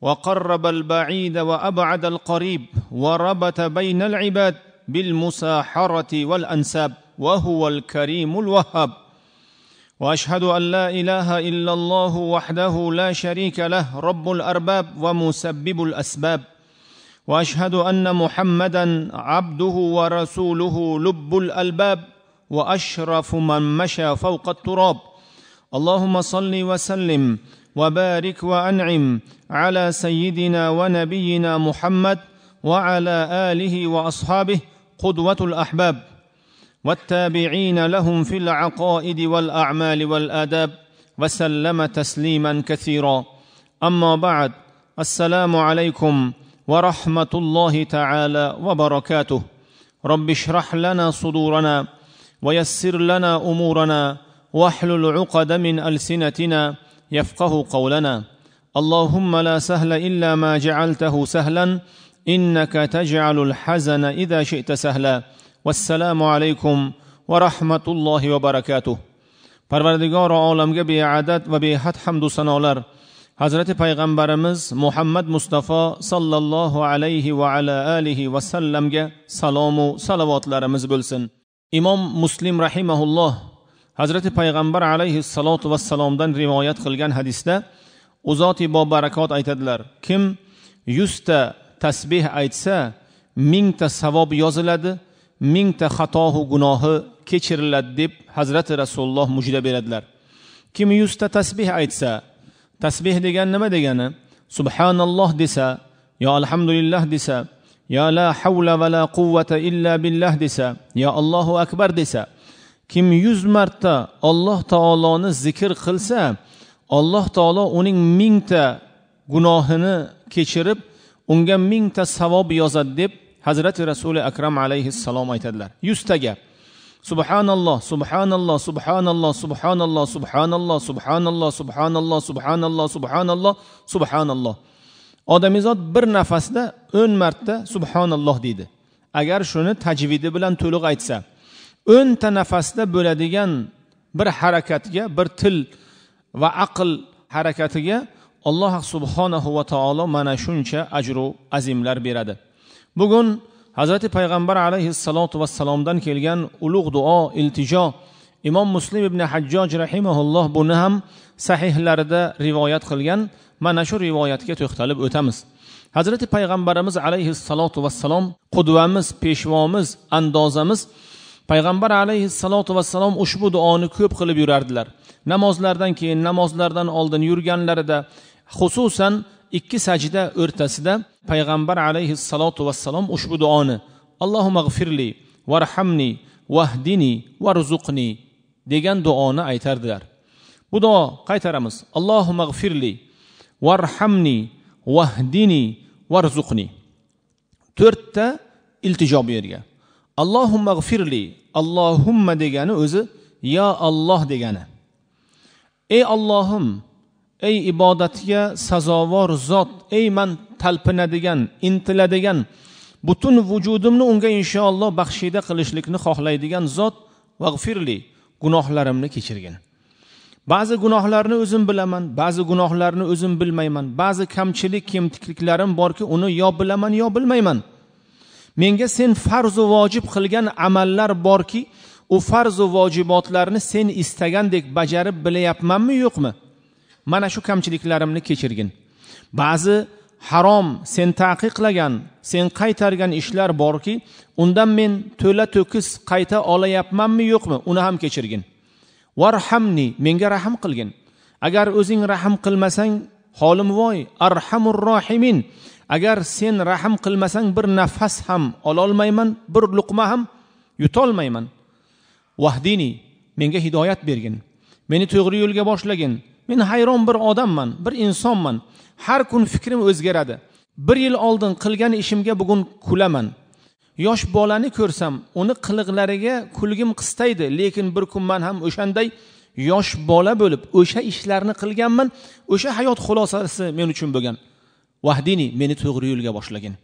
وقرب البعيد وابعد القريب وربط بين العباد بالمساحره والانساب وهو الكريم الوهاب واشهد ان لا اله الا الله وحده لا شريك له رب الارباب ومسبب الاسباب واشهد ان محمدا عبده ورسوله لب الالباب واشرف من مشى فوق التراب اللهم صل وسلم وبارك وانعم على سيدنا ونبينا محمد وعلى اله واصحابه قدوه الاحباب والتابعين لهم في العقائد والاعمال والاداب وسلم تسليما كثيرا اما بعد السلام عليكم ورحمه الله تعالى وبركاته رب اشرح لنا صدورنا ويسر لنا امورنا واحلل عقد من السنتنا يفقهوا قولنا اللهم لا سهل الا ما جعلته سهلا انك تجعل الحزن اذا شئت سهلا والسلام عليكم ورحمه الله وبركاته parvardigor olamga beadad va behad hamdu sanolar hazrati payg'ambarimiz muhammad mustafa sollallohu alayhi va ala alihi sallamga salomu salovatlarimiz bo'lsin imom muslim rahimahulloh hazrati payg'ambar alayhissalotu vassalomdan rivoyat qilgan hadisda u zoti bobarakot aytadilar kim yuzta tasbeh aytsa mingta savob yoziladi mingta xatohu gunohi kechiriladi deb hazrati rasululloh mujda beradilar kim yuzta tasbeh aytsa tasbeh degan nima degani subhanalloh desa yo alhamdulillah desa yo la havla va la quvvata illa billah desa yo allohu akbar desa kim yuz marta olloh taoloni zikr qilsa alloh taolo uning mingta gunohini kechirib unga mingta savob yozadi deb hazrati rasuli akram alayhissalom aytadilar yuztaga subhanalloh subhanalloh subhanalloh subhanalloh subhanalloh subhanalloh subhanalloh subhanalloh subhanalloh subhanalloh odamizod bir nafasda o'n marta subhanalloh deydi agar shuni tajvidi bilan to'liq aytsa o'nta nafasda bo'ladigan bir harakatga bir til va aql harakatiga alloh subhanahu va taolo mana shuncha ajru azimlar beradi bugun hazrati payg'ambar alayhissalotu vassalomdan kelgan ulug' duo iltijo imom muslim ibn hajjoj rahimaulloh buni ham sahihlarida rivoyat qilgan mana shu rivoyatga to'xtalib o'tamiz hazrati payg'ambarimiz alayhissalotu vassalom qudvamiz peshvomiz andozamiz payg'ambar alayhissalotu vassalom ushbu duoni ko'p qilib yurardilar namozlardan keyin namozlardan oldin yurganlarida xususan ikki sajda o'rtasida payg'ambar alayhissalotu vassalom ushbu duoni allohu mag'firli varhamni vahdini varzuqni degan duoni aytardilar bu duo qaytaramiz allohu mag'firli varhamni vahdini varzuqni to'rtta iltijo bu yerga allohumma g'firli allohumma degani o'zi yo olloh degani ey ollohim ey ibodatga sazovor zot ey man talpinadigan intiladigan butun vujudimni unga inshaalloh baxshida qilishlikni xohlaydigan zot vag'firli gunohlarimni kechirgin ba'zi gunohlarni o'zim bilaman ba'zi gunohlarni o'zim bilmayman ba'zi kamchilik kemtikliklarim borki uni yo bilaman yo bilmayman menga sen farzu vojib qilgan amallar borki u farzu vojibotlarni sen istagandek bajarib bilyapmanmi yo'qmi mana shu kamchiliklarimni kechirgin ba'zi harom sen taqiqlagan sen qaytargan ishlar borki undan men to'la to'kis qayta olayapmanmi yo'qmi uni ham kechirgin varhamni menga rahm qilgin agar o'zing rahm qilmasang holim voy arhamur rohimin agar sen rahm qilmasang bir nafas ham ololmayman bir luqma ham yutolmayman vahdini menga hidoyat bergin meni to'g'ri yo'lga boshlagin men hayron bir odamman bir insonman har kun fikrim o'zgaradi bir yil oldin qilgan ishimga bugun kulaman yosh bolani ko'rsam uni qiliqlariga kulgim qistaydi lekin bir kun man ham o'shanday yosh bola bo'lib o'sha ishlarni qilganman o'sha hayot xulosasi men uchun bo'lgan vahdini meni to'g'ri yo'lga boshlagin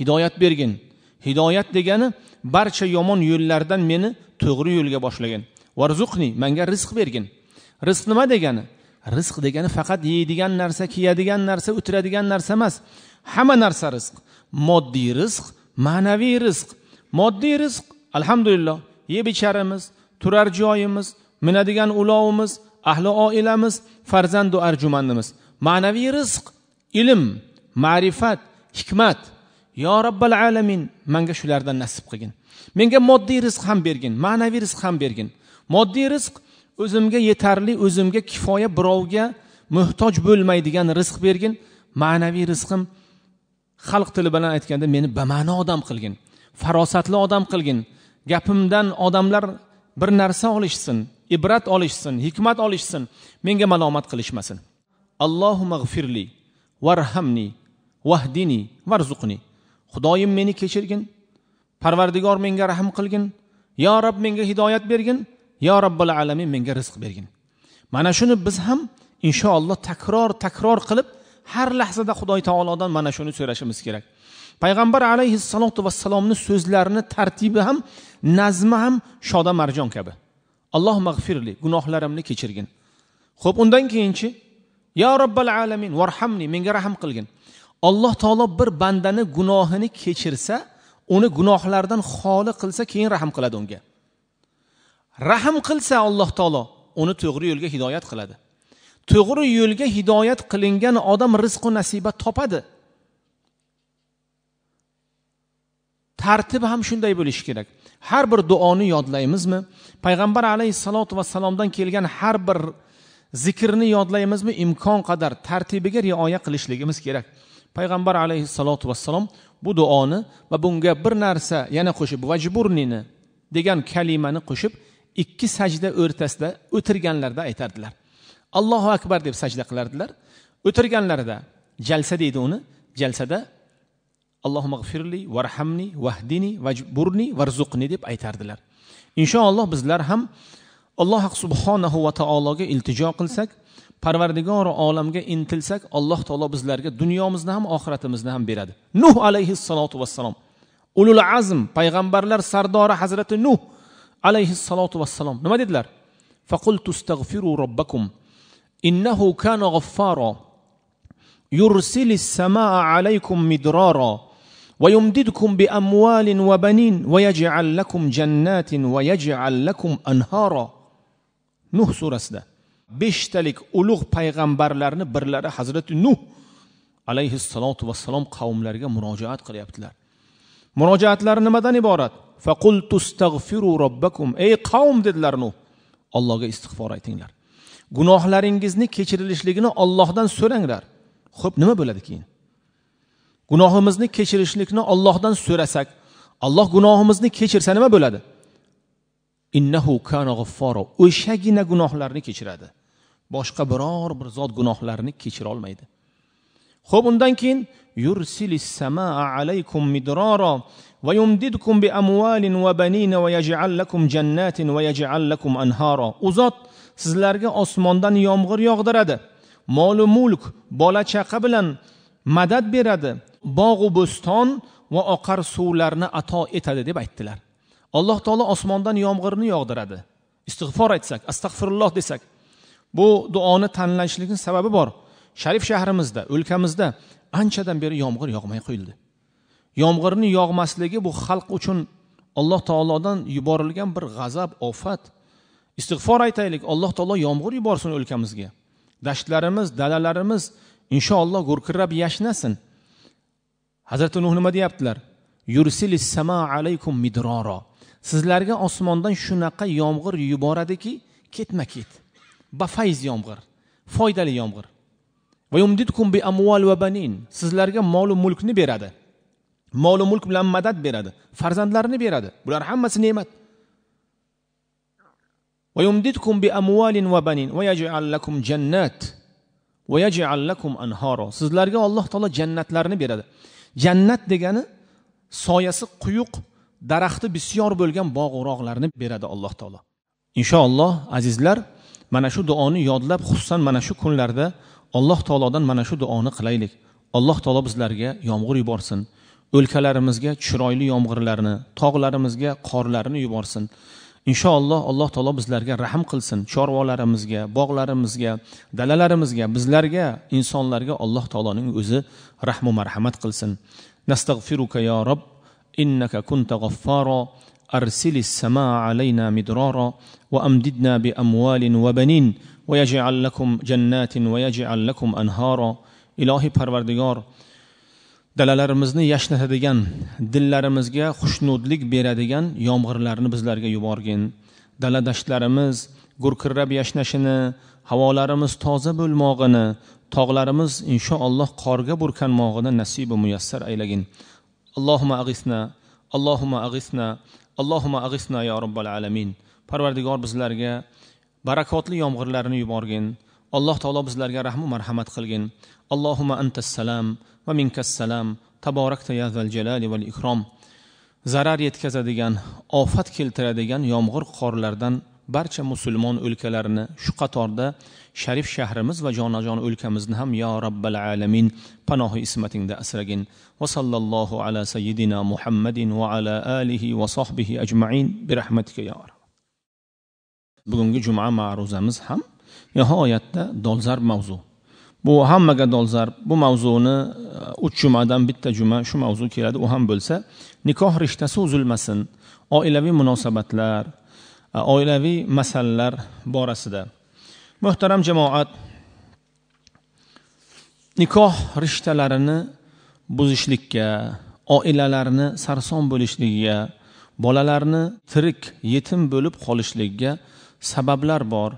hidoyat bergin hidoyat degani barcha yomon yo'llardan meni to'g'ri yo'lga boshlagin varzuqni manga rizq bergin rizq nima degani rizq degani faqat yeydigan narsa kiyadigan narsa o'tiradigan narsa emas hamma narsa rizq moddiy rizq ma'naviy rizq moddiy rizq alhamdulillah yeb icharimiz turar joyimiz minadigan ulovimiz ahli oilamiz farzandu arjumandimiz ma'naviy rizq ilm ma'rifat hikmat yo robbal alamin manga shulardan nasib qilgin menga moddiy rizq ham bergin ma'naviy rizq ham bergin moddiy rizq o'zimga yetarli o'zimga kifoya birovga muhtoj bo'lmaydigan rizq bergin ma'naviy rizqim xalq tili bilan aytganda meni bama'no odam qilgin farosatli odam qilgin gapimdan odamlar bir narsa olishsin ibrat olishsin hikmat olishsin menga malomat qilishmasin allohu mag'firli varhamni vahdini varzuqni xudoyim meni kechirgin parvardigor menga rahm qilgin yo rob menga hidoyat bergin yo robbil alamin menga rizq bergin mana shuni biz ham inshaalloh takror takror qilib har lahzada xudoy taolodan mana shuni so'rashimiz kerak payg'ambar alayhissalotu vassalomni so'zlarini tartibi ham nazmi ham shoda marjon kabi alloh mag'firli gunohlarimni kechirgin ho'p undan keyinchi yo robbal alamin varhamni menga rahm qilgin alloh taolo bir bandani gunohini kechirsa uni gunohlardan xoli qilsa keyin rahm qiladi unga rahm qilsa alloh taolo uni to'g'ri yo'lga hidoyat qiladi to'g'ri yo'lga hidoyat qilingan odam rizqu nasiba topadi tartib ham shunday bo'lishi kerak har bir duoni yodlaymizmi payg'ambar alayhissalotu vassalomdan kelgan har bir zikrni yodlaymizmi imkon qadar tartibiga rioya qilishligimiz kerak payg'ambar alayhissalotu vassalom bu duoni va bunga bir narsa yana qo'shib vajburnini degan kalimani qo'shib ikki sajda o'rtasida o'tirganlarida aytardilar allohu akbar deb sajda qilardilar o'tirganlarida jalsa deydi uni jalsada allohmag'firli varhamni vahdini vajburni varzuqni deb aytardilar inshaalloh bizlar ham alloh subhanahu va taologa iltijo qilsak parvardigor olamga intilsak alloh taolo bizlarga dunyomizni ham oxiratimizni ham beradi nuh alayhissalotu vassalom ulul azm payg'ambarlar sardori hazrati nuh alayhissalotu vassalom nima dedilar فقلت استغفروا ربكم إنه كان غفارا يرسل السماء عليكم مدرارا ويمددكم بأموال وبنين ويجعل لكم جنات ويجعل لكم أنهارا نوح سورة beshtalik ulug' payg'ambarlarni birlari hazrati nuh alayhissalotu vassalom qavmlariga murojaat qilyaptilar murojaatlari nimadan iborat robbakum ey qavm dedilar nuh allohga istig'for aytinglar gunohlaringizni kechirilishligini ollohdan so'ranglar ho'p nima bo'ladi keyin gunohimizni kechirishlikni ollohdan so'rasak alloh gunohimizni kechirsa nima bo'ladi innahu kana g'affaro o'shagina gunohlarni kechiradi boshqa biror bir zot gunohlarni kechira olmaydi ho'p undan keyin yursilis samaa alaykum midroro va yumdidkum bi amvalin va banina va yaj'al lakum jannatin va yaj'al lakum anharo u zot sizlarga osmondan yomg'ir yog'diradi molu mulk bola chaqa bilan madad beradi bog'u bo'ston va oqar suvlarni ato etadi deb aytdilar alloh taolo osmondan yomg'irni yog'diradi istig'for aytsak astag'firulloh desak bu duoni tanlashlikni sababi bor sharif shahrimizda o'lkamizda anchadan beri yomg'ir yog'may qo'yildi yomg'irni yog'masligi bu xalq uchun alloh taolodan yuborilgan bir g'azab ofat istig'for aytaylik alloh taolo yomg'ir yuborsin o'lkamizga dashtlarimiz dalalarimiz inshaalloh gurkirab yashnasin hazrati nuh nima deyaptilar midroro sizlarga osmondan shunaqa yomg'ir yuboradiki ketma ket bafayz yomg'ir foydali yomg'ir sizlarga molu mulkni beradi molu mulk bilan madad beradi farzandlarini beradi bular hammasi ne'mat sizlarga alloh taolo jannatlarni beradi jannat degani soyasi quyuq daraxti bisyor bo'lgan bog' o'rog'larni beradi alloh taolo inshaalloh azizlar mana shu duoni yodlab xususan mana shu kunlarda alloh taolodan mana shu duoni qilaylik alloh taolo bizlarga yomg'ir yuborsin o'lkalarimizga chiroyli yomg'irlarni tog'larimizga qorlarni yuborsin inshaalloh alloh taolo bizlarga rahm qilsin chorvalarimizga bog'larimizga dalalarimizga bizlarga insonlarga alloh taoloning o'zi rahmu marhamat qilsin nastag'firuka yo rob innaka kunta g'affaro أرسل السماء علينا مدرارا وأمددنا بأموال وبنين ويجعل لكم جنات ويجعل لكم أنهارا إلهي پروردگار dalalarimizni yashnatadigan dillarimizga xushnudlik beradigan yomg'irlarni bizlarga yuborgin dala dashtlarimiz gurkirab yashnashini havolarimiz toza bo'lmog'ini tog'larimiz inshaalloh qorga burkanmog'ini nasibu muyassar aylagin allohuma ag'isna allohuma ag'isna allohuma ag'isna yo robbal alamin parvardigor bizlarga barakotli yomg'irlarni yuborgin alloh taolo bizlarga rahmu marhamat qilgin allohuma antas salam va minkas salam taborakta ya jalali val ikrom zarar yetkazadigan ofat keltiradigan yomg'ir qorlardan barcha musulmon o'lkalarini shu qatorda sharif shahrimiz va jonajon o'lkamizni ham yo robbal alamin panohi ismatingda asragin va sallallohu ala sayyidina muhammadin va ala alihi va sohbihi ajmain bi rahmatika ya bugungi juma ma'ruzamiz ham nihoyatda dolzarb mavzu bu hammaga dolzarb bu mavzuni e, uch jumadan bitta juma shu mavzu keladi u ham bo'lsa nikoh rishtasi uzilmasin oilaviy munosabatlar Э, oilaviy masalalar borasida muhtaram jamoat nikoh rishtalarini buzishlikka oilalarni sarson bo'lishligiga bolalarni tirik yetim bo'lib qolishligiga sabablar bor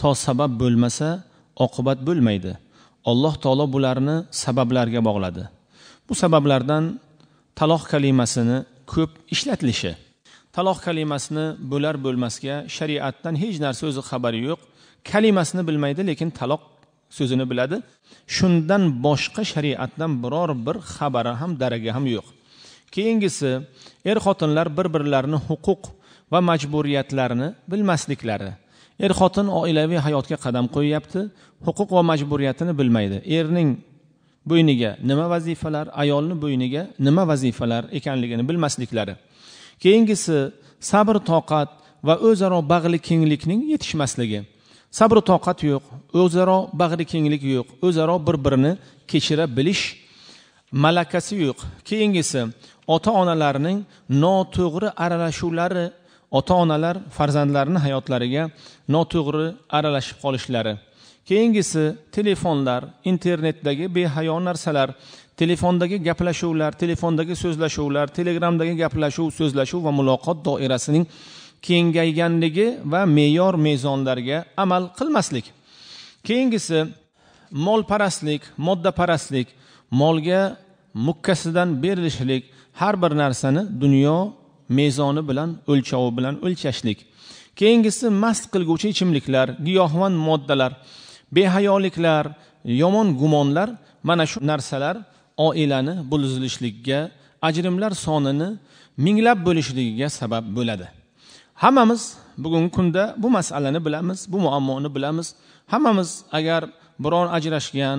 to sabab bo'lmasa oqibat bo'lmaydi alloh taolo bularni sabablarga bog'ladi bu sabablardan taloq kalimasini ko'p ishlatilishi taloq kalimasini bo'lar bo'lmasga shariatdan hech narsa o'zi xabari yo'q kalimasini bilmaydi lekin taloq so'zini biladi shundan boshqa shariatdan biror bir xabari ham daragi ham yo'q keyingisi er xotinlar bir birlarini huquq va majburiyatlarini bilmasliklari er xotin oilaviy hayotga qadam qo'yyapti huquq va majburiyatini bilmaydi erning bo'yniga nima vazifalar ayolni bo'yniga nima vazifalar ekanligini bilmasliklari keyingisi sabr toqat va o'zaro bag'ri kenglikning yetishmasligi sabr toqat yo'q o'zaro bag'ri kenglik yo'q o'zaro bir birini kechira bilish malakasi yo'q keyingisi ota onalarning noto'g'ri aralashuvlari ota onalar farzandlarini hayotlariga noto'g'ri aralashib qolishlari keyingisi telefonlar internetdagi behayo narsalar telefondagi gaplashuvlar telefondagi so'zlashuvlar telegramdagi gaplashuv so'zlashuv va muloqot doirasining kengayganligi va me'yor mezonlarga amal qilmaslik keyingisi molparastlik moddaparastlik molga mukkasidan berilishlik har bir narsani dunyo mezoni bilan o'lchovi bilan o'lchashlik keyingisi mast qilguvchi ichimliklar giyohvand moddalar behayoliklar yomon gumonlar mana shu narsalar oilani buzilishligiga ajrimlar sonini minglab bo'lishligiga sabab bo'ladi hammamiz bugungi kunda bu masalani bilamiz bu muammoni bilamiz hammamiz agar biror ajrashgan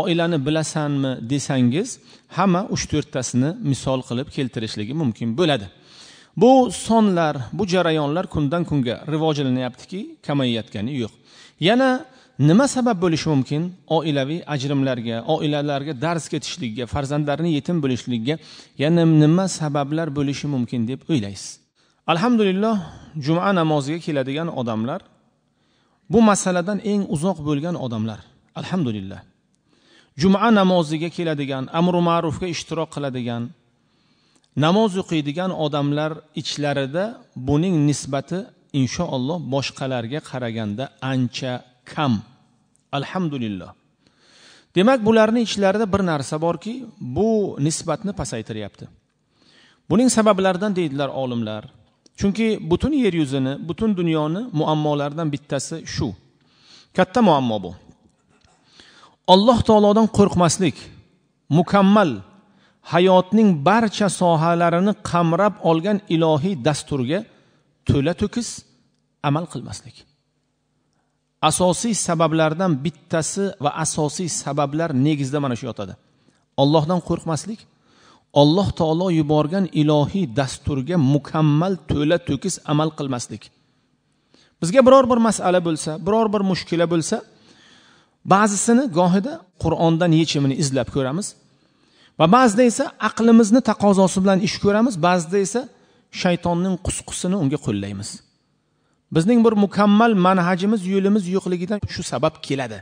oilani bilasanmi desangiz hamma uch to'rttasini misol qilib keltirishligi mumkin bo'ladi bu sonlar bu jarayonlar kundan kunga rivojlanyaptiki kamayayotgani yo'q yana nima sabab bo'lishi mumkin oilaviy ajrimlarga oilalarga dars ketishligiga farzandlarni yetim bo'lishligiga yana nima sabablar bo'lishi mumkin deb o'ylaysiz alhamdulillah juma namoziga keladigan odamlar bu masaladan eng uzoq bo'lgan odamlar alhamdulillah juma namoziga keladigan amri ma'rufga ishtirok qiladigan namoz o'qiydigan odamlar ichlarida buning nisbati inshaalloh boshqalarga qaraganda ancha kam alhamdulillah demak bularni ichlarida bir narsa borki bu nisbatni pasaytiryapti buning sabablaridan deydilar olimlar chunki butun yer yuzini butun dunyoni muammolaridan bittasi shu katta muammo bu alloh taolodan qo'rqmaslik mukammal hayotning barcha sohalarini qamrab olgan ilohiy dasturga to'la to'kis amal qilmaslik asosiy sabablardan bittasi va asosiy sabablar negizida mana shu yotadi ollohdan qo'rqmaslik alloh taolo yuborgan ilohiy dasturga mukammal to'la to'kis amal qilmaslik bizga biror bir masala bo'lsa biror bir mushkula bo'lsa ba'zisini gohida qur'ondan yechimini izlab ko'ramiz va ba'zida esa aqlimizni taqozosi bilan ish ko'ramiz ba'zida esa shaytonning qusqusini unga qo'llaymiz bizning bir mukammal manhajimiz yo'limiz yo'qligidan shu sabab keladi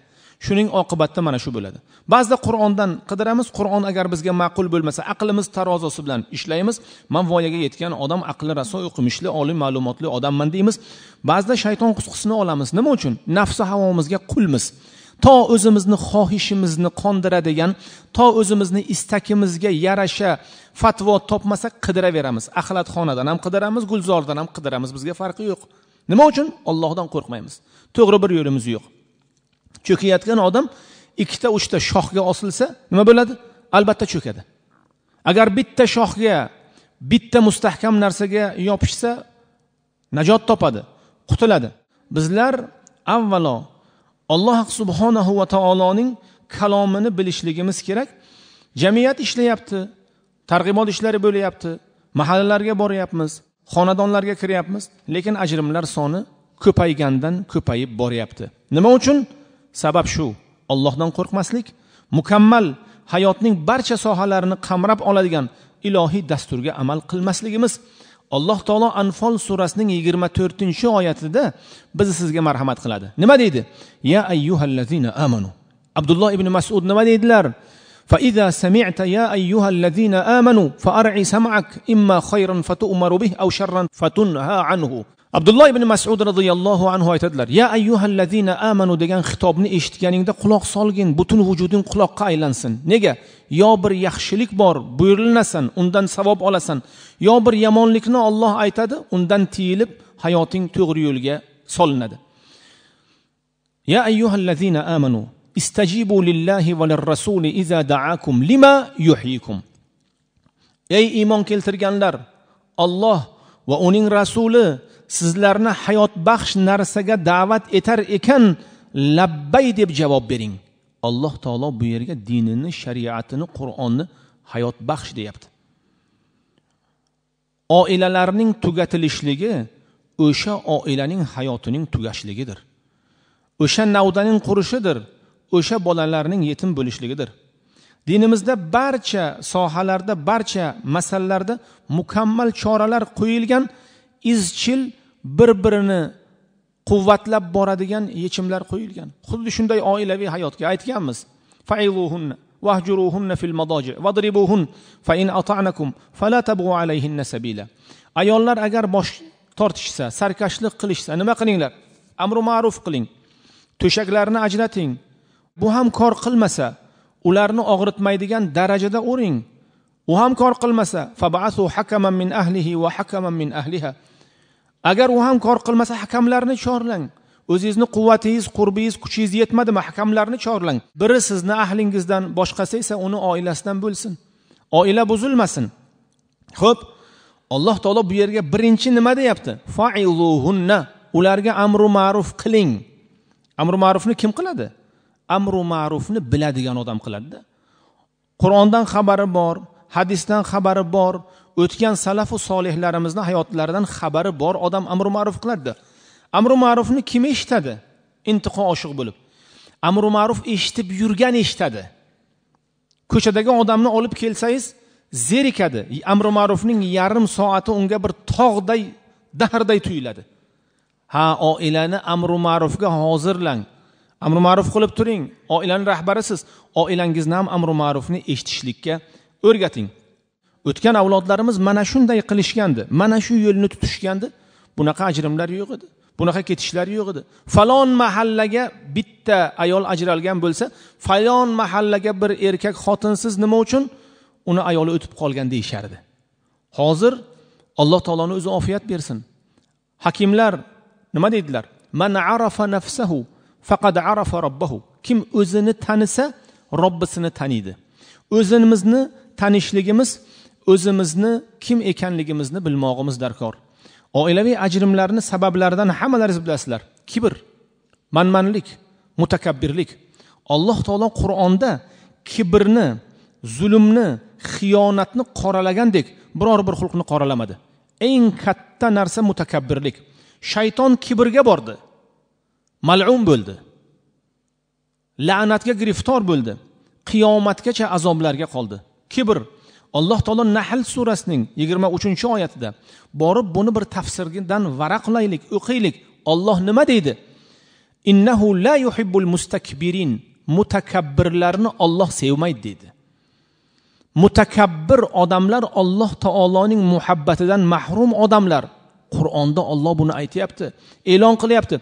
shuning oqibatida mana shu bo'ladi ba'zida qur'ondan qidiramiz qur'on agar bizga ma'qul bo'lmasa aqlimiz tarozosi bilan ishlaymiz man voyaga yetgan odam aqli raso o'qimishli oliy ma'lumotli odamman deymiz ba'zida shayton qusqusini olamiz nima uchun nafsi havomizga qulmiz to o'zimizni xohishimizni qondiradigan to o'zimizni istakimizga yarasha fatvo topmasak qidiraveramiz axlatxonadan ham qidiramiz gulzordan ham qidiramiz bizga farqi yo'q nima uchun ollohdan qo'rqmaymiz to'g'ri bir yo'limiz yo'q cho'kayotgan odam ikkita uchta shoxga osilsa nima bo'ladi albatta cho'kadi agar bitta shoxga bitta mustahkam narsaga yopishsa najot topadi qutuladi bizlar avvalo alloh subhanahu va taoloning kalomini bilishligimiz kerak jamiyat ishlayapti targ'ibot ishlari bo'lyapti mahallalarga boryapmiz xonadonlarga kiryapmiz lekin ajrimlar soni ko'paygandan ko'payib boryapti nima uchun sabab shu ollohdan qo'rqmaslik mukammal hayotning barcha sohalarini qamrab oladigan ilohiy dasturga amal qilmasligimiz alloh taolo anfol surasining yigirma to'rtinchi oyatida bizni sizga marhamat qiladi nima deydi ya ayyuhallazina amanu abdulloh ibn masud nima deydilar فإذا سمعت يا أيها الذين آمنوا فأرعي سمعك إما خيرا فتؤمر به أو شرا فتنهى عنه abdulloh ibn masud roziyallohu anhu aytadilar ya ayyuhallazina amanu degan xitobni eshitganingda quloq solgin butun vujuding quloqqa aylansin nega yo bir yaxshilik bor buyurililasan undan savob olasan yo bir yomonlikni olloh aytadi undan tiyilib hayoting to'g'ri yo'lga solinadi ya ayyuhallazina amanu istajibu lillahi va rasuli iza daakum lima yuhyikum ey iymon keltirganlar olloh va uning rasuli sizlarni hayotbaxsh narsaga da'vat etar ekan labbay deb javob bering alloh taolo bu yerga dinini shariatini qur'onni hayotbaxsh deyapti oilalarning tugatilishligi o'sha oilaning hayotining tugashligidir o'sha navdaning qurishidir o'sha bolalarning yetim bo'lishligidir dinimizda barcha sohalarda barcha masalalarda mukammal choralar qo'yilgan izchil bir birini quvvatlab boradigan yechimlar qo'yilgan xuddi shunday oilaviy hayotga aytganmiz vahjuruhunna fil vadribuhun fa in ata'nakum fala ayollar agar bosh tortishsa sarkashlik qilishsa nima qilinglar amru ma'ruf qiling to'shaklarni ajrating bu ham kor qilmasa ularni og'ritmaydigan darajada o'ring u ham kor qilmasa hakaman min ahlihi va hakaman min ahliha agar u ham kor qilmasa hakamlarni chorlang o'zingizni quvvatingiz qurbingiz kuchingiz yetmadimi hakamlarni chorlang biri sizni ahlingizdan boshqasi esa uni oilasidan bo'lsin oila buzilmasin ho'p alloh taolo bu yerga birinchi nima deyapti failuhunna ularga amru ma'ruf qiling amru ma'rufni kim qiladi amru ma'rufni biladigan odam qiladida qur'ondan xabari bor hadisdan xabari bor o'tgan salafu solihlarimizni hayotlaridan xabari bor odam amru ma'ruf qiladida amru ma'rufni kim eshitadi intiqo oshiq bo'lib amru ma'ruf eshitib yurgan eshitadi ko'chadagi odamni olib kelsangiz zerikadi amri ma'rufning yarim soati unga bir tog'day dahrday tuyuladi ha oilani amri ma'rufga hozirlang amri ma'ruf qilib turing oilani rahbarisiz oilangizni ham amri ma'rufni eshitishlikka o'rgating o'tgan avlodlarimiz mana shunday qilishgandi mana shu yo'lni tutishgandi bunaqa ajrimlar yo'q edi bunaqa ketishlar yo'q edi falon mahallaga bitta ayol ajralgan bo'lsa falon mahallaga bir erkak xotinsiz nima uchun uni ayoli o'tib qolgan deyishardi hozir alloh taoloni o'zi ofiyat bersin hakimlar nima deydilar man arafa nafsahu faqat arafa robbahu kim o'zini tanisa robbisini taniydi o'zimizni tanishligimiz o'zimizni kim ekanligimizni bilmog'imiz darkor oilaviy ajrimlarni sabablaridan hammalaringiz bilasizlar kibr manmanlik mutakabbirlik alloh taolo qur'onda kibrni zulmni xiyonatni qoralagandek biror bir xulqni qoralamadi eng katta narsa mutakabbirlik shayton kibrga bordi mal'un bo'ldi la'natga giriftor bo'ldi qiyomatgacha azoblarga qoldi kibr alloh taolo nahl surasining yigirma uchinchi oyatida borib buni bir tafsirdan varaqlaylik o'qiylik olloh nima deydi innahu la yuhibbul mustakbirin mutakabbirlarni olloh sevmaydi deydi mutakabbir odamlar alloh taoloning muhabbatidan mahrum odamlar qur'onda olloh buni aytyapti e'lon qilyapti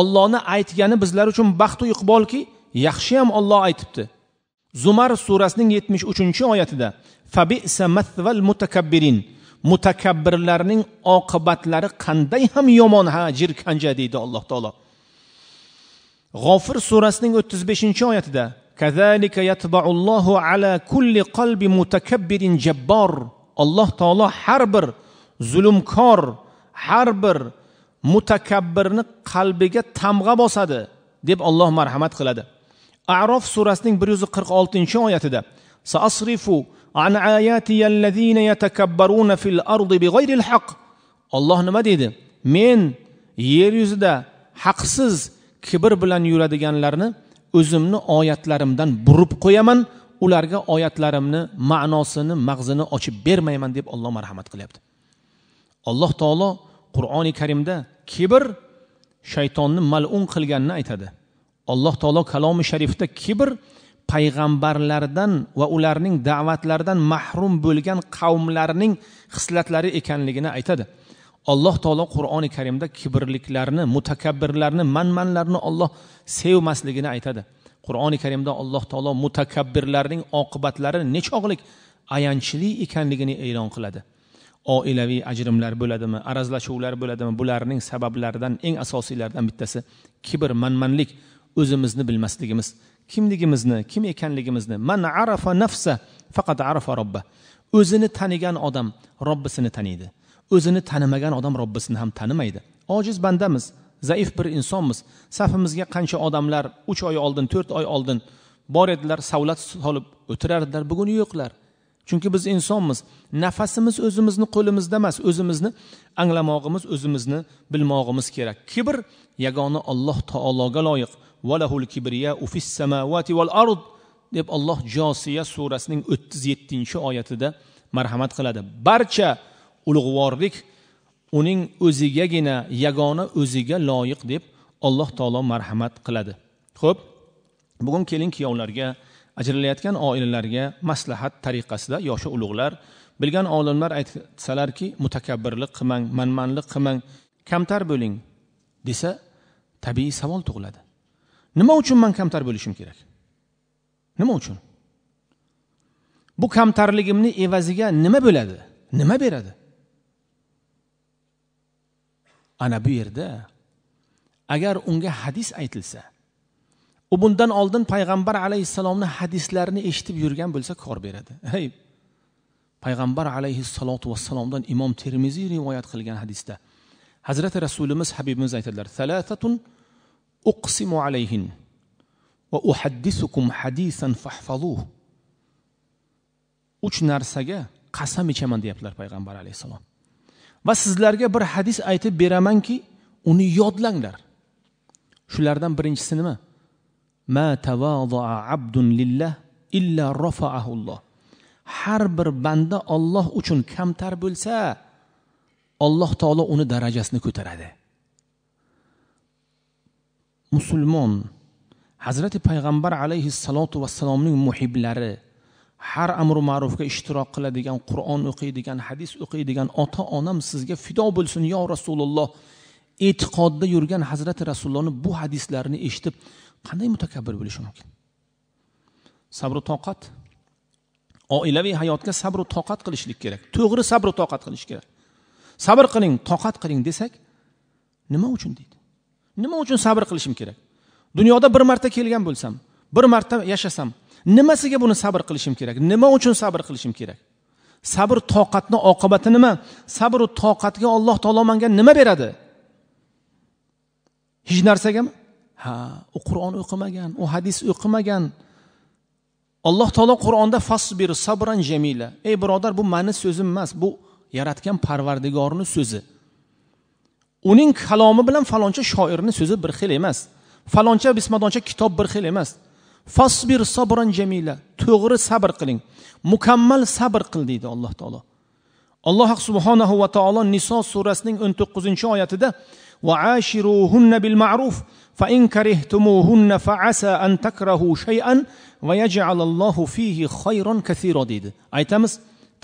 ollohni aytgani bizlar uchun baxtu iqbolki yaxshi ham olloh aytibdi zumar surasining yetmish uchinchi oyatida fabisa mutakabbirin mutakabbirlarning oqibatlari qanday ham yomon ha jirkanja deydi alloh taolo g'ofir surasining o'ttiz beshinchi oyatida kazalika ala kulli qalbi mutakabbirin alloh taolo har bir zulmkor har bir mutakabbirni qalbiga tamg'a bosadi deb olloh marhamat qiladi arof surasining bir yuz qirq oltinchi oyatida saasrifu an yatakabbaruna fil ardi olloh nima deydi men yer yuzida haqsiz kibr bilan yuradiganlarni o'zimni oyatlarimdan burib qo'yaman ularga oyatlarimni ma'nosini mag'zini ochib bermayman deb olloh marhamat qilyapti alloh taolo qur'oni karimda kibr shaytonni mal'un qilganini aytadi alloh taolo kalomi sharifda kibr payg'ambarlardan va ularning da'vatlaridan mahrum bo'lgan qavmlarning xislatlari ekanligini aytadi alloh taolo qur'oni karimda kibrliklarni mutakabbirlarni manmanlarni olloh sevmasligini aytadi qur'oni karimda alloh taolo mutakabbirlarning oqibatlari nechog'lik ayanchli ekanligini e'lon qiladi oilaviy ajrimlar bo'ladimi arazlashuvlar bo'ladimi bularning sabablaridan eng asosiylaridan bittasi kibr manmanlik o'zimizni bilmasligimiz kimligimizni kim ekanligimizni man arafa nafsa faqat arafa robba o'zini tanigan odam robbisini taniydi o'zini tanimagan odam robbisini ham tanimaydi ojiz bandamiz zaif bir insonmiz safimizga qancha odamlar uch oy oldin to'rt oy oldin bor edilar savlat solib o'tirardilar bugun yo'qlar chunki biz insonmiz nafasimiz o'zimizni qo'limizda emas o'zimizni anglamog'imiz o'zimizni bilmog'imiz kerak kibr yagona olloh taologa loyiq kibriya val ard deb olloh josiya surasining o'ttiz yettinchi oyatida marhamat qiladi barcha ulug'vorlik uning o'zigagina yagona o'ziga loyiq deb alloh taolo marhamat qiladi ho'p bugun keling kuyovlarga ajralayotgan oilalarga maslahat tariqasida yoshi ulug'lar bilgan olimlar aytsalarki mutakabbirlik qilmang manmanlik qilmang kamtar bo'ling desa tabiiy savol tug'iladi nima uchun man kamtar bo'lishim kerak nima uchun bu kamtarligimni evaziga nima bo'ladi nima beradi ana bu yerda agar unga hadis aytilsa u bundan oldin payg'ambar alayhissalomni hadislarini eshitib yurgan bo'lsa kor beradi hey payg'ambar alayhissalotu vassalomdan imom termiziy rivoyat qilgan hadisda hazrati rasulimiz habibimiz aytadilar salatatun uqsimu alayhin va uhaddisukum hadisan fahfazuh uch narsaga qasam ichaman deyaptilar payg'ambar alayhissalom va sizlarga bir hadis aytib beramanki uni yodlanglar shulardan birinchisi nima har bir banda olloh uchun kamtar bo'lsa alloh taolo uni darajasini ko'taradi musulmon hazrati payg'ambar alayhissalotu vassalomning muhiblari har amru ma'rufga ishtirok qiladigan qur'on o'qiydigan hadis o'qiydigan ota onam sizga fido bo'lsin yo rasululloh e'tiqodda yurgan hazrati rasulullohni bu hadislarini eshitib qanday mutakabbir bo'lishi mumkin sabru toqat oilaviy hayotga sabru toqat qilishlik kerak to'g'ri sabru toqat qilish kerak sabr qiling toqat qiling desak nima uchun deydi nima uchun sabr qilishim kerak dunyoda bir marta kelgan bo'lsam bir marta yashasam nimasiga buni sabr qilishim kerak nima uchun sabr qilishim kerak sabr toqatni oqibati nima sabru toqatga alloh taolo manga nima beradi hech narsagami ha u qur'on o'qimagan u hadis o'qimagan alloh taolo qur'onda fasbir sabran jamila ey birodar bu mani so'zim emas bu yaratgan parvardigorni so'zi uning kalomi bilan faloncha shoirni so'zi bir xil emas faloncha bismadoncha kitob bir xil emas fasbir sabran jamila to'g'ri sabr qiling mukammal sabr qil deydi alloh taolo alloh subhanahu va taolo niso surasining o'n to'qqizinchi oyatida وعاشروهن بالمعروف فإن كرهتموهن فعسى أن تكرهوا شيئا ويجعل الله فيه خيرا كثيرا deydi aytamiz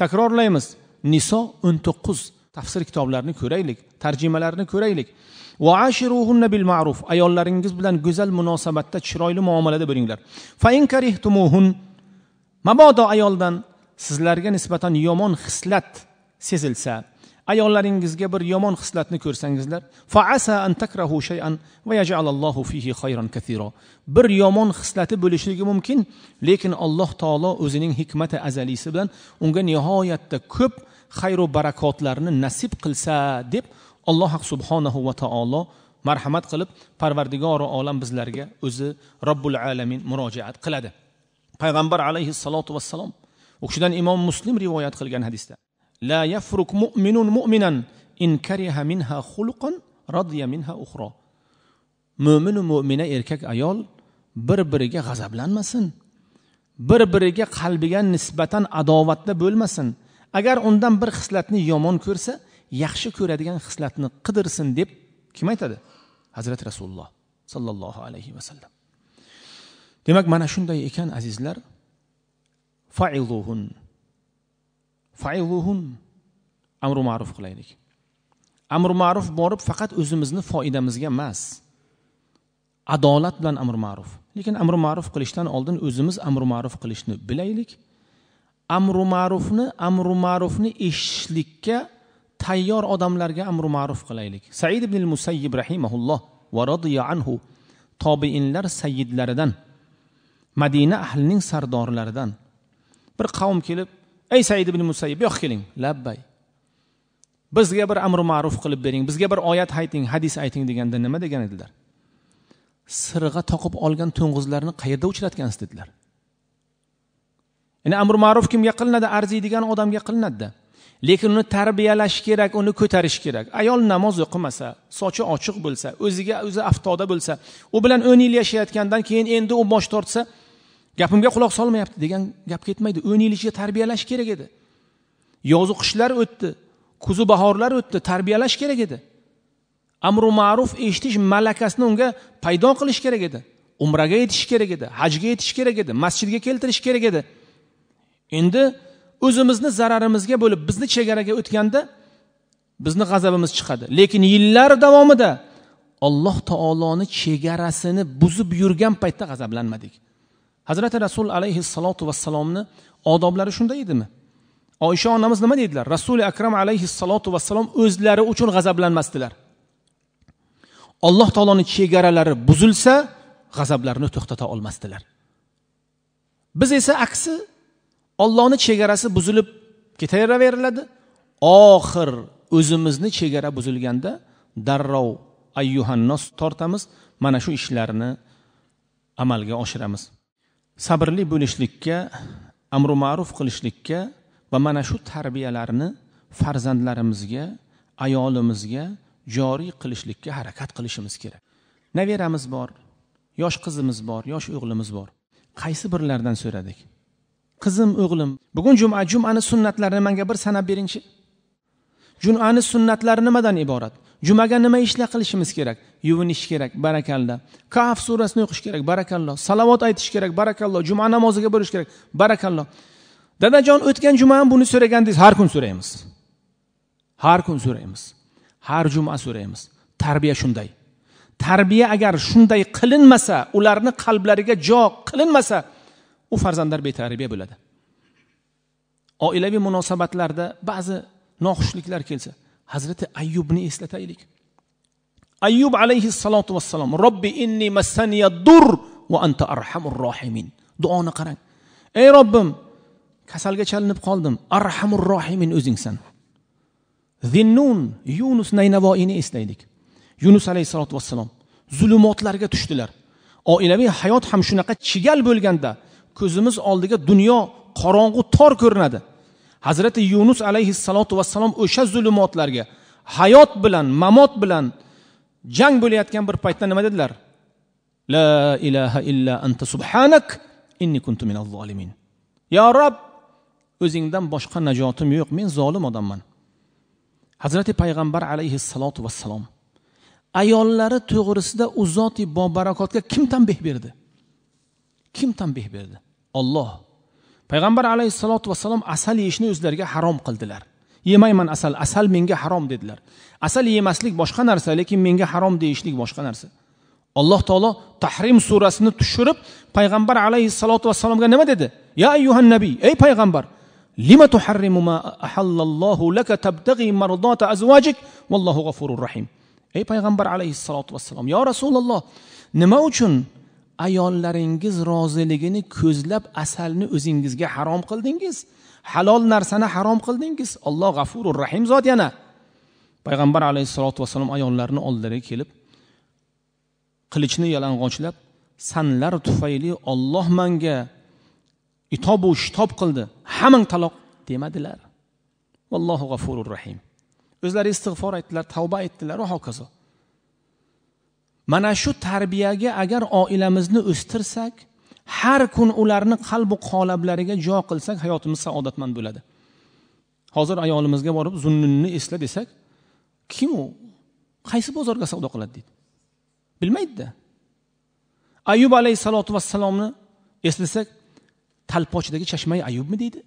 takrorlaymiz niso 19 tafsir kitoblarini ko'raylik tarjimalarini ko'raylik vaashiruhunna bil ma'ruf ayollaringiz bilan go'zal munosabatda chiroyli muomalada bo'linglar fa in karihtumuhun mabodo ayoldan sizlarga nisbatan yomon xislat sezilsa ayollaringizga bir yomon xislatni ko'rsangizlar faasa shayan yajalallohu fihi kathiro bir yomon xislati bo'lishligi mumkin lekin alloh taolo o'zining hikmati azaliysi bilan unga nihoyatda ko'p xayru barakotlarni nasib qilsa deb alloh subhanahu va taolo marhamat qilib parvardigori olam bizlarga o'zi robbul alamin murojaat qiladi payg'ambar alayhissalotu vassalom u kishidan imom muslim rivoyat qilgan hadisda لا يفرق مؤمن مؤمنا ان كره منها خلقا رضي منها اخرى مؤمن mo'mina erkek ayol bir biriga g'azablanmasin bir biriga qalbiga nisbatan adovatda bo'lmasin agar undan bir xislatni yomon ko'rsa yaxshi ko'radigan xislatni qidirsin deb kim aytadi hazrati rasululloh sollallohu alayhi vasallam demak mana shunday ekan azizlar failuhun amru ma'ruf qilaylik amru ma'ruf borib faqat o'zimizni foydamizga emas adolat bilan amru ma'ruf lekin amru ma'ruf qilishdan oldin o'zimiz amru ma'ruf qilishni bilaylik amru ma'rufni amru ma'rufni eshitishlikka tayyor odamlarga amru ma'ruf qilaylik said ibn musayyib rahimaulloh va rodiya anhu tobiinlar sayyidlaridan madina ahlining sardorlaridan bir qavm kelib ey said ibn musayyib bu yoqqa keling labbay bizga bir amri ma'ruf qilib bering bizga bir oyat ayting hadis ayting deganda nima degan edilar sirg'a toqib olgan to'ng'izlarni qayerda uchratgansiz dedilar ya'ni amr ma'ruf kimga qilinadi arziydigan odamga qilinadida lekin uni tarbiyalash kerak uni ko'tarish kerak ayol namoz o'qimasa sochi ochiq bo'lsa o'ziga o'zi aftoda bo'lsa u bilan o'n yil yashayotgandan keyin endi u bosh tortsa gapimga quloq solmayapti degan gap ketmaydi o'n yil ichida tarbiyalash kerak edi yozu qishlar o'tdi kuzu bahorlar o'tdi tarbiyalash kerak edi amru ma'ruf eshitish malakasini unga paydo qilish kerak edi umraga yetish kerak edi hajga yetish kerak edi masjidga keltirish kerak edi endi o'zimizni zararimizga bo'lib bizni chegaraga o'tganda bizni g'azabimiz chiqadi lekin yillar davomida alloh taoloni chegarasini buzib yurgan paytda g'azablanmadik hazrati rasul alayhissalotu vassalomni odoblari shunday edimi oysha onamiz nima deydilar rasuli akram alayhissalotu vassalom o'zlari uchun g'azablanmasdilar alloh taoloni chegaralari buzilsa g'azablarini to'xtata olmasdilar biz esa aksi ollohni chegarasi buzilib ketaveriladi oxir o'zimizni chegara buzilganda darrov ayyuhannos tortamiz mana shu ishlarni amalga oshiramiz sabrli bo'lishlikka amru ma'ruf qilishlikka va mana shu tarbiyalarni farzandlarimizga ayolimizga joriy qilishlikka harakat qilishimiz kerak nabiramiz bor yosh qizimiz bor yosh o'g'limiz bor qaysi birlaridan so'radik qizim o'g'lim bugun juma jumani sunnatlarini manga bir sanab beringchi jumani sunnatlari nimadan iborat jumaga nima ishlar qilishimiz kerak yuvinish kerak barakalla kaf surasini o'qish kerak barakalloh salovat aytish kerak barakalloh juma namoziga borish kerak barakalloh dadajon o'tgan juma ham buni so'ragandingiz har kun so'raymiz har kun so'raymiz har juma so'raymiz tarbiya shunday tarbiya agar shunday qilinmasa ularni qalblariga jo qilinmasa u farzandlar betarbiya bo'ladi oilaviy munosabatlarda ba'zi noxushliklar kelsa hazrati ayyubni eslataylik ayyub alayhissalotu vassalom robbi inni massaniya dur va anta arhamur rohimin duoni qarang ey robbim kasalga chalinib qoldim arhamur rohimin o'zingsan zinnun yunus naynavoiyni eslaylik yunus alayhissalotu vassalom zulumotlarga tushdilar oilaviy hayot ham shunaqa chigal bo'lganda ko'zimiz oldiga dunyo qorong'u tor ko'rinadi hazrati yunus alayhissalotu vassalom o'sha zulumotlarga hayot bilan mamot bilan jang bo'layotgan bir paytda nima dedilar la ilaha illa anta subhanak inni kuntu zolimin yo rob o'zingdan boshqa najotim yo'q men zolim odamman hazrati payg'ambar alayhissalotu vassalom ayollari to'g'risida u zoti bobarakotga kim tanbeh berdi kim tanbeh berdi olloh payg'ambar alayhissalotu vassalom asal yeyishni o'zlariga harom qildilar yemayman asal asal menga harom dedilar asal yemaslik boshqa narsa lekin menga harom deyishlik boshqa narsa alloh taolo tahrim surasini tushirib payg'ambar alayhissalotu vassalomga nima dedi ya ayyuhan nabiy ey payg'ambar lima tuharrimu ma ahallallohu laka tabtaghi mardota azvajik vallohu g'afurur rahim ey payg'ambar alayhissalotu vassalom yo rasululloh nima uchun ayollaringiz roziligini ko'zlab asalni o'zingizga harom qildingiz halol narsani harom qildingiz alloh g'afurur rahim zot yana payg'ambar alayhissalotu vassalom ayollarni oldilariga kelib qilichni yalang'ochlab sanlar tufayli olloh manga itobu shitob qildi hammang taloq demadilar vallohu g'afurur rahim o'zlari istig'for aytdilar tavba aytdilar va hokazo mana shu tarbiyaga agar oilamizni o'stirsak har kun ularni qalbu qolablariga jo qilsak hayotimiz saodatmand bo'ladi hozir ayolimizga borib zunnunni esla desak kim u qaysi bozorga savdo qiladi deydi bilmaydida ayub alayhisalotu vassalomni eslasak talpochidagi chashmai ayubmi deydi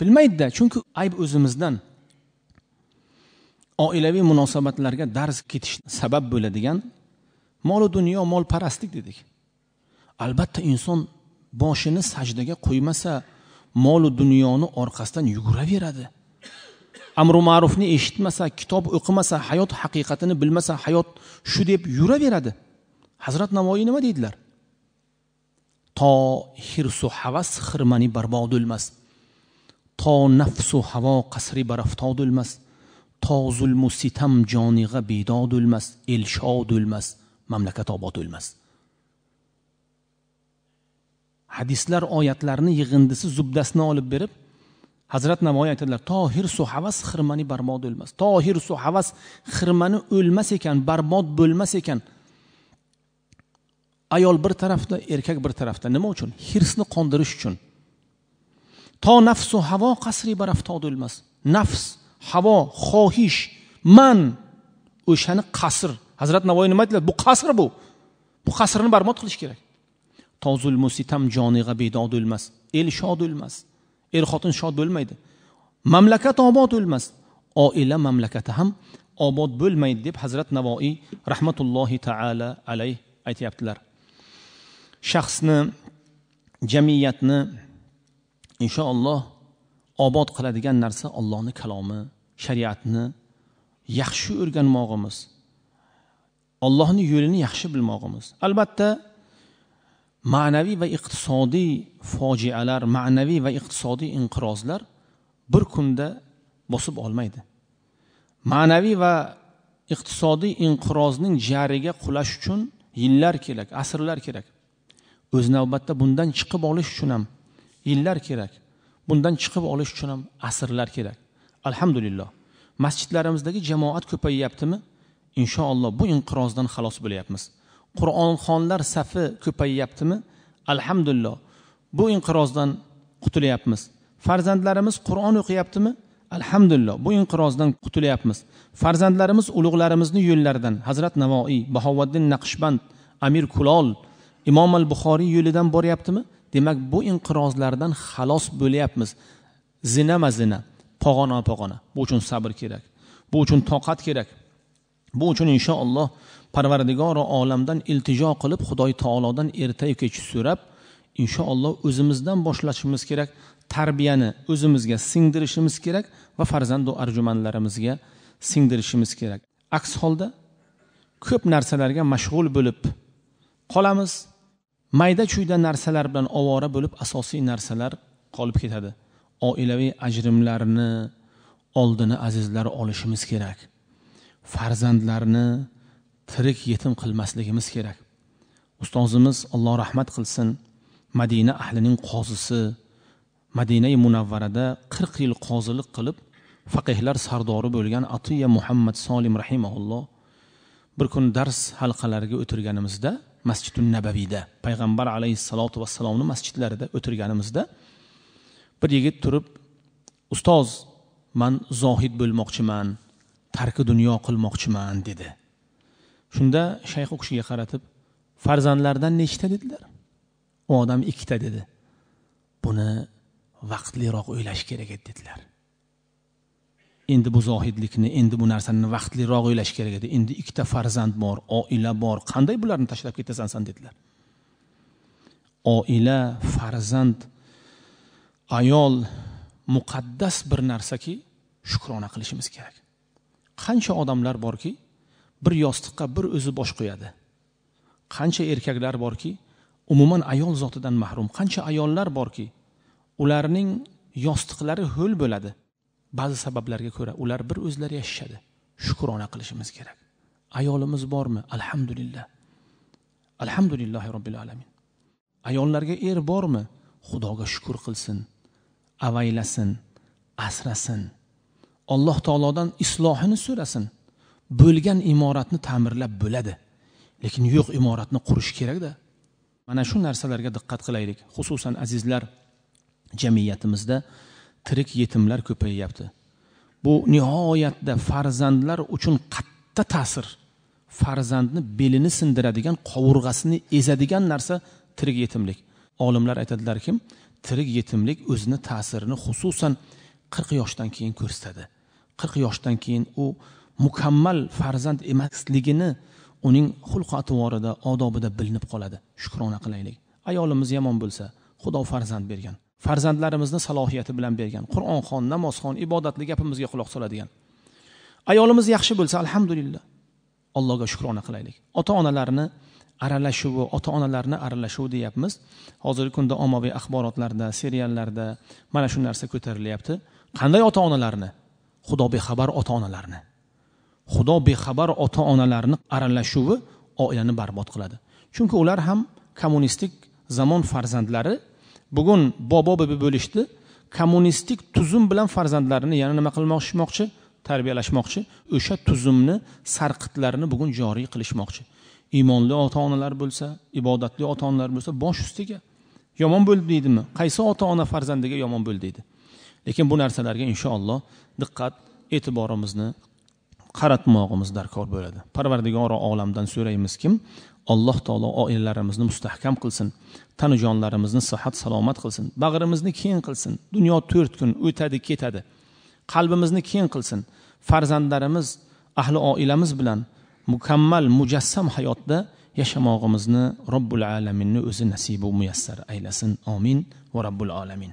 bilmaydida chunki ayb o'zimizdan oilaviy munosabatlarga darz ketish sabab bo'ladigan molu dunyo mol parastlik dedik albatta inson boshini sajdaga qo'ymasa molu dunyoni orqasidan yuguraveradi amru ma'rufni eshitmasa kitob o'qimasa hayot haqiqatini bilmasa hayot shu deb yuraveradi hazrat navoiy nima deydilar to hirsu havas xirmani barbod o'lmas to nafsu havo qasri baraftod o'lmas to zulmu sitam jonig'a bedod o'lmas el shod o'lmas mamlakat obod o'lmas hadislar oyatlarni yig'indisi zubdasini olib berib hazrat navoiy aytadilar tohir su havas xirmani barbod o'lmas tohir su havas xirmani o'lmas ekan barbod bo'lmas ekan ayol bir tarafda erkak bir tarafda nima uchun hirsni qondirish uchun to nafsu havo qasri baraftod o'lmas nafs havo xohish man o'shani qasr hazrat navoiy nima aytdilar bu qasr bu bu qasrni barbod qilish kerak tozul musitam jonig'a bedod o'lmas el shod o'lmas er xotin shod bo'lmaydi mamlakat obod o'lmas oila mamlakati ham obod bo'lmaydi deb hazrat navoiy rahmatullohi taala alayh aytyaptilar shaxsni jamiyatni inshaalloh obod qiladigan narsa ollohni kalomi shariatni yaxshi o'rganmog'imiz ollohni yo'lini yaxshi bilmog'imiz albatta ma'naviy va iqtisodiy fojialar ma'naviy va iqtisodiy inqirozlar bir kunda bosib olmaydi ma'naviy va iqtisodiy inqirozning jariga qulash uchun yillar kerak asrlar kerak o'z navbatda bundan chiqib olish uchun ham yillar kerak bundan chiqib olish uchun ham asrlar kerak alhamdulillah masjidlarimizdagi jamoat ko'payyaptimi inshaalloh bu inqirozdan xalos bo'lyapmiz qur'onxonlar safi ko'payyaptimi alhamdulillah bu inqirozdan qutulyapmiz farzandlarimiz qur'on o'qiyaptimi alhamdulillah bu inqirozdan qutulyapmiz farzandlarimiz ulug'larimizni yo'llaridan hazrat navoiy bahovaddin naqshband amir kulol imom al buxoriy yo'lidan boryaptimi demak bu inqirozlardan xalos bo'lyapmiz zinama zina pog'ona pog'ona bu uchun sabr kerak bu uchun toqat kerak bu uchun inshaalloh parvardigori olamdan iltijo qilib xudoy taolodan ertayu kech so'rab inshaalloh o'zimizdan boshlashimiz kerak tarbiyani o'zimizga singdirishimiz kerak va farzandu arjumanlarimizga singdirishimiz kerak aks holda ko'p narsalarga mashg'ul bo'lib qolamiz mayda chuyda narsalar bilan ovora bo'lib asosiy narsalar qolib ketadi oilaviy ajrimlarni oldini azizlar olishimiz kerak farzandlarni tirik yetim qilmasligimiz kerak ustozimiz alloh rahmat qilsin madina ahlining qozisi madinai munavvarada qirq yil qozilik qilib faqihlar sardori bo'lgan atiya muhammad solim rahimaulloh bir kun dars halqalariga o'tirganimizda masjidun nabaviyda payg'ambar alayhissalotu vassalomni masjidlarida o'tirganimizda bir yigit turib ustoz man zohid bo'lmoqchiman tarki dunyo qilmoqchiman dedi shunda shayx u kishiga qaratib farzandlardan nechta dedilar u odam ikkita dedi buni vaqtliroq o'ylash kerak edi dedilar endi bu zohidlikni endi bu narsani vaqtliroq o'ylash kerak edi endi ikkita farzand bor oila bor qanday bularni tashlab ketasan san dedilar oila farzand ayol muqaddas bir narsaki shukrona qilishimiz kerak qancha odamlar borki bir yostiqqa bir o'zi bosh qo'yadi qancha erkaklar borki umuman ayol zotidan mahrum qancha ayollar borki ularning yostiqlari ho'l bo'ladi ba'zi sabablarga ko'ra ular bir o'zlari yashashadi shukrona qilishimiz kerak ayolimiz bormi alhamdulillah alhamdulillahi robbil alamin ayollarga er bormi xudoga shukur qilsin avaylasin asrasin alloh taolodan islohini so'rasin bo'lgan imoratni ta'mirlab bo'ladi lekin yo'q imoratni qurish kerakda mana shu narsalarga diqqat qilaylik xususan azizlar jamiyatimizda tirik yetimlar ko'payyapti bu nihoyatda farzandlar uchun katta ta'sir farzandni belini sindiradigan qovurg'asini ezadigan narsa tirik yetimlik olimlar aytadilarki tirik yetimlik o'zini ta'sirini xususan qirq yoshdan keyin ko'rsatadi qirq yoshdan keyin u mukammal farzand emasligini uning xulq atvorida odobida bilinib qoladi shukrona qilaylik ayolimiz yomon bo'lsa xudo farzand bergan farzandlarimizni salohiyati bilan bergan qur'onxon namozxon ibodatli gapimizga quloq soladigan ayolimiz yaxshi bo'lsa alhamdulillah allohga shukrona qilaylik ota onalarni aralashuvi ota onalarni aralashuvi deyapmiz hozirgi kunda ommaviy axborotlarda seriallarda mana shu narsa ko'tarilyapti qanday ota onalarni xudo bexabar ota onalarni xudo bexabar ota onalarni aralashuvi oilani barbod qiladi chunki ular ham kommunistik zamon farzandlari bugun bobo bibi bo'lishdi kommunistik tuzum bilan farzandlarini yana nima qilmoqchi tarbiyalashmoqchi o'sha tuzumni sarqitlarini bugun joriy qilishmoqchi iymonli ota onalar bo'lsa ibodatli ota onalar bo'lsa bosh ustiga yomon bo'ldi deydimi qaysi ota ona farzandiga yomon bo'ldi deydi lekin bu narsalarga inshaalloh diqqat e'tiborimizni qaratmog'imiz darkor bo'ladi parvardigori olamdan so'raymiz kim alloh taolo oilalarimizni mustahkam qilsin tanu jonlarimizni sihat salomat qilsin bag'rimizni keng qilsin dunyo to'rt kun o'tadi ketadi qalbimizni keng qilsin farzandlarimiz ahli oilamiz bilan mukammal mujassam hayotda yashamog'imizni robbil alaminni o'zi nasibu muyassar aylasin omin va robbil alamin